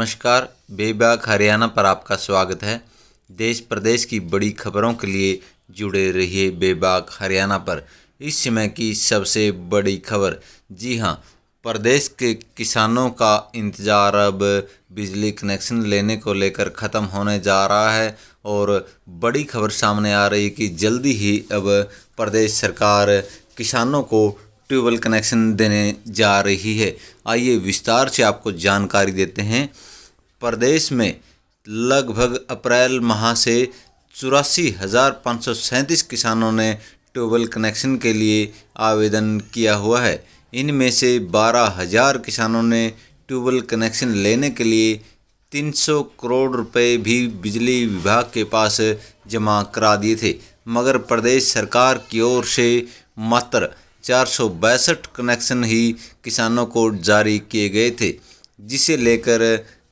नमस्कार बेबाक हरियाणा पर आपका स्वागत है देश प्रदेश की बड़ी खबरों के लिए जुड़े रहिए बेबाक हरियाणा पर इस समय की सबसे बड़ी खबर जी हाँ प्रदेश के किसानों का इंतज़ार अब बिजली कनेक्शन लेने को लेकर ख़त्म होने जा रहा है और बड़ी खबर सामने आ रही है कि जल्दी ही अब प्रदेश सरकार किसानों को ट्यूबवेल कनेक्शन देने जा रही है आइए विस्तार से आपको जानकारी देते हैं प्रदेश में लगभग अप्रैल माह से चौरासी हज़ार पाँच सौ सैंतीस किसानों ने ट्यूबवेल कनेक्शन के लिए आवेदन किया हुआ है इनमें से बारह हज़ार किसानों ने ट्यूबवेल कनेक्शन लेने के लिए 300 करोड़ रुपए भी बिजली विभाग के पास जमा करा दिए थे मगर प्रदेश सरकार की ओर से मात्र चार सौ बासठ कनेक्शन ही किसानों को जारी किए गए थे जिसे लेकर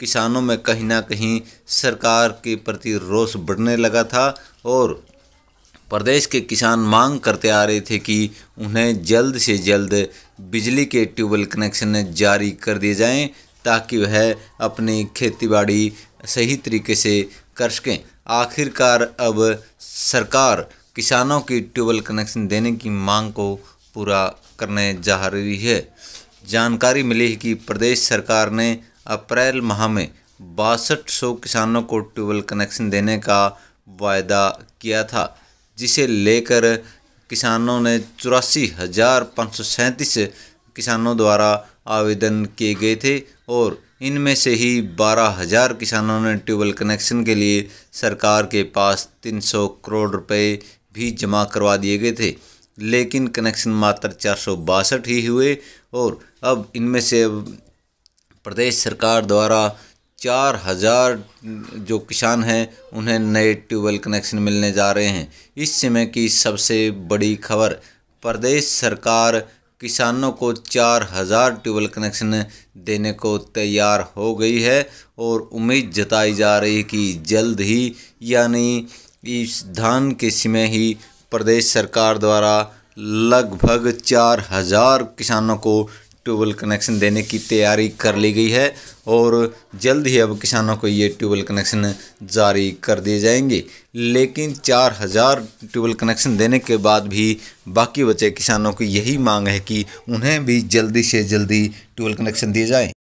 किसानों में कहीं ना कहीं सरकार के प्रति रोष बढ़ने लगा था और प्रदेश के किसान मांग करते आ रहे थे कि उन्हें जल्द से जल्द बिजली के ट्यूबवेल कनेक्शन जारी कर दिए जाएं ताकि वह अपनी खेतीबाड़ी सही तरीके से कर सकें आखिरकार अब सरकार किसानों की ट्यूबवेल कनेक्शन देने की मांग को पूरा करने जा रही है जानकारी मिली है कि प्रदेश सरकार ने अप्रैल माह में बासठ सौ किसानों को ट्यूबवेल कनेक्शन देने का वायदा किया था जिसे लेकर किसानों ने चौरासी हज़ार पाँच सौ सैंतीस किसानों द्वारा आवेदन किए गए थे और इनमें से ही बारह हज़ार किसानों ने ट्यूबवेल कनेक्शन के लिए सरकार के पास तीन सौ करोड़ रुपए भी जमा करवा दिए गए थे लेकिन कनेक्शन मात्र चार ही हुए और अब इनमें से अब प्रदेश सरकार द्वारा चार हज़ार जो किसान हैं उन्हें नए ट्यूबवेल कनेक्शन मिलने जा रहे हैं इस समय की सबसे बड़ी खबर प्रदेश सरकार किसानों को चार हज़ार ट्यूबवेल कनेक्शन देने को तैयार हो गई है और उम्मीद जताई जा रही है कि जल्द ही यानी इस धान के समय ही प्रदेश सरकार द्वारा लगभग चार हज़ार किसानों को ट्यूबवेल कनेक्शन देने की तैयारी कर ली गई है और जल्द ही अब किसानों को ये ट्यूबवेल कनेक्शन जारी कर दिए जाएंगे लेकिन चार हज़ार ट्यूबवेल कनेक्शन देने के बाद भी बाकी बचे किसानों की यही मांग है कि उन्हें भी जल्दी से जल्दी ट्यूबवेल कनेक्शन दिए जाएँ